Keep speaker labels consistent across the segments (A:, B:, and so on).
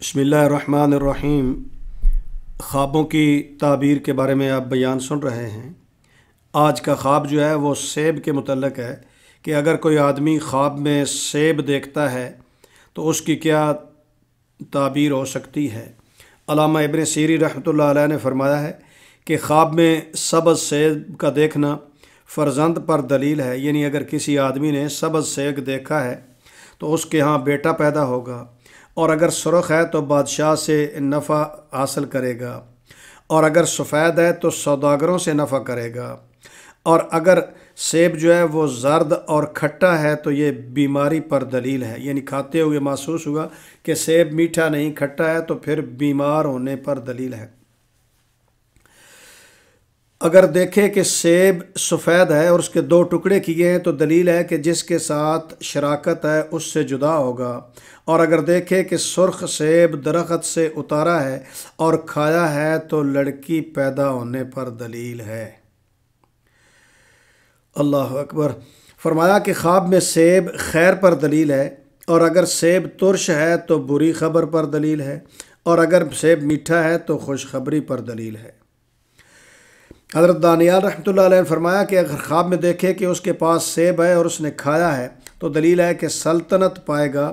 A: बसमीम ख्वाबों की ताबीर के बारे में आप बयान सुन रहे हैं आज का ख्वाब जो है वो सेब के मतलब है कि अगर कोई आदमी ख्वाब में सेब देखता है तो उसकी क्या ताबीर हो सकती है अलामा इबन सीरी ला ने फरमाया है कि ख्वाब में सबज सेब का देखना फ़र्जंद पर दलील है यानी अगर किसी आदमी ने सबज सेब देखा है तो उसके यहाँ बेटा पैदा होगा और अगर सुरख है तो बादशाह से नफ़ा हासिल करेगा और अगर सफ़ेद है तो सौदागरों से नफ़ा करेगा और अगर सेब जो है वो जर्द और खट्टा है तो ये बीमारी पर दलील है यानी खाते हुए महसूस हुआ कि सेब मीठा नहीं खट्टा है तो फिर बीमार होने पर दलील है अगर देखें कि सेब सफ़ेद है और उसके दो टुकड़े किए हैं तो दलील है कि जिसके साथ शराकत है उससे जुदा होगा और अगर देखें कि सुर्ख सेब दरख्त से उतारा है और खाया है तो लड़की पैदा होने पर दलील है अल्लाह अकबर फरमाया कि ख्वाब में सेब खैर पर दलील है और अगर सेब तुरश है तो बुरी खबर पर दलील है और अगर सेब मीठा है तो खुशखबरी पर दलील है हज़रत दानियाल रहमत फरमाया कि अगर ख्वाब में देखे कि उसके पास सेब है और उसने खाया है तो दलील है कि सल्तनत पाएगा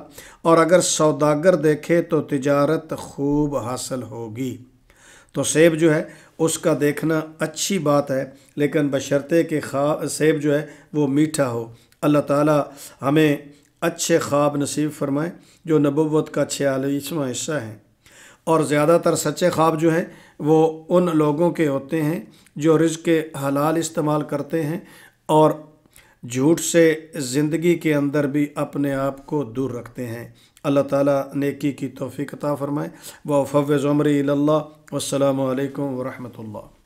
A: और अगर सौदागर देखे तो तिजारत खूब हासिल होगी तो सेब जो है उसका देखना अच्छी बात है लेकिन बशर्ते कि ख्वाब सेब जो है वो मीठा हो अल्लाह ताला हमें अच्छे ख्वाब नसीब फ़रमाएँ जो नबोत का छियालीसवां हिस्सा है और ज़्यादातर सच्चे ख्वाब जो हैं वो उन लोगों के होते हैं जो रिज के हलाल इस्तेमाल करते हैं और झूठ से ज़िंदगी के अंदर भी अपने आप को दूर रखते हैं अल्लाह ताला नेकी की तोफ़ी अता फ़रमाए व फ़वज़मरी अल्लाम वरहमल